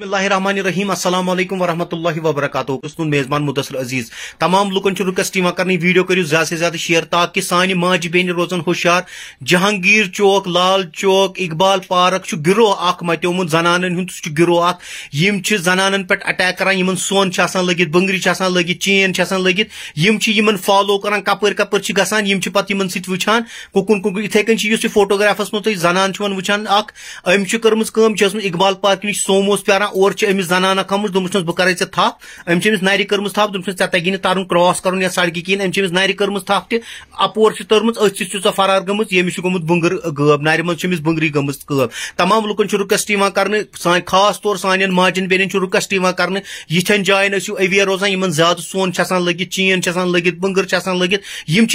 बसमीम अल्लाम मेजबान मुदसर अजीज तमाम लुकन रिक्वेस्ट कर वीडियो करू ज्यादा से ज्यादा शेयर ताकि सान माज बेन रोजन होशियार जहांगीर चौक लाल चौक इकबाल पार्क गिरोह मतम जनान हूं गिरोह जनान पे अटैक करान इन सोन लगे बंगरी लगे चेन लगे फॉलो करान कपर कपर गसान यम इन कुकुन कुकुन इथे कन फोटोग्राफस मे जनान वन अम्च कर्म इकबाल पार्क नोमोस प्यार और अमि जनाना कमुज दुम बह कर थप अम नारि कर्म थप दुम ऐ तगी तरन क्रॉस कर सड़कि कहें अम नारि कर्म थप त अपोर तरम अथ ऐ फरार गम यमिस गोमुत बुंगर गब नारि मज बुंगरी गम तमाम लुकन रुकस्ट कर खास तौर सान माजन बेन रुकस्ट कर यथन जायन ऐसी अवेयर रोजान इन ज्यादा सोन लगे चीन लगे बुंगर लगे इन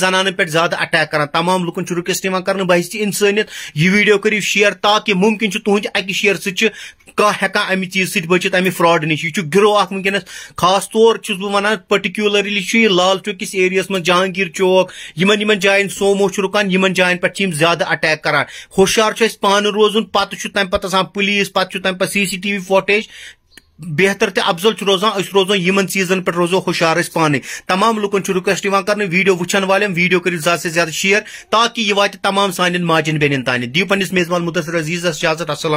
जनान पे ज्यादा अटैक कर तमाम लुकन रुकस्ट कर बहस इंसानियत यह वीडियो करू शेयर ताकि मुमकिन तुहद अक शेयर सह ہٮ۪کان اَمہِ چیٖزٕ سۭتۍ بٔچِتھ اَمہِ فراڈ نِش یہِ چھُ گِروہ اکھ وٕنکٮ۪نَس خاص طور چھُس بہٕ وَنان پٔٹِکیوٗلرلی چھُ یہِ لال چوک کِس ایریاہَس منٛز جہانگیٖر چوک یِمن یِمن جاین سومو چھُ رُکان یِمن جاین پٮ۪ٹھ چھِ یِم زیادٕ اَٹیک کران ہوشیار چھُ اَسہِ پانہٕ روزُن پَتہٕ چھُ تَمہِ پَتہٕ آسان پُلیٖس پَتہٕ چھُ تَمہِ پَتہٕ سی سی ٹی وی فوٹیج बेहतर तो अफजल रोजान रोजो इन चीजन पे रोजो हुशार पान तमाम लुकन रिक्वेस्ट कर वीडियो वन वाले वीडियो करो ज्यादा से ज्यादा शेयर ताकि यह वा तमाम सान माजन बेन तान दी पन्नस मेजबान मुदसर अजीज इजाजत असल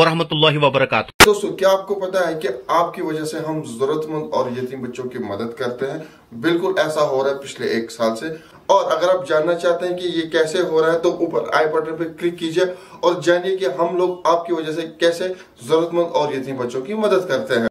वरहमल वबरक दोस्तों क्या आपको पता है कि आपकी वजह से हम जरूरतमंद और यतीम बच्चों की मदद करते हैं बिल्कुल ऐसा हो रहा है पिछले एक साल से और अगर आप जानना चाहते हैं कि ये कैसे हो रहा है तो ऊपर आई बटन पर क्लिक कीजिए और जानिए कि हम लोग आपकी वजह से कैसे जरूरतमंद और यतीम बच्चों की मदद करते हैं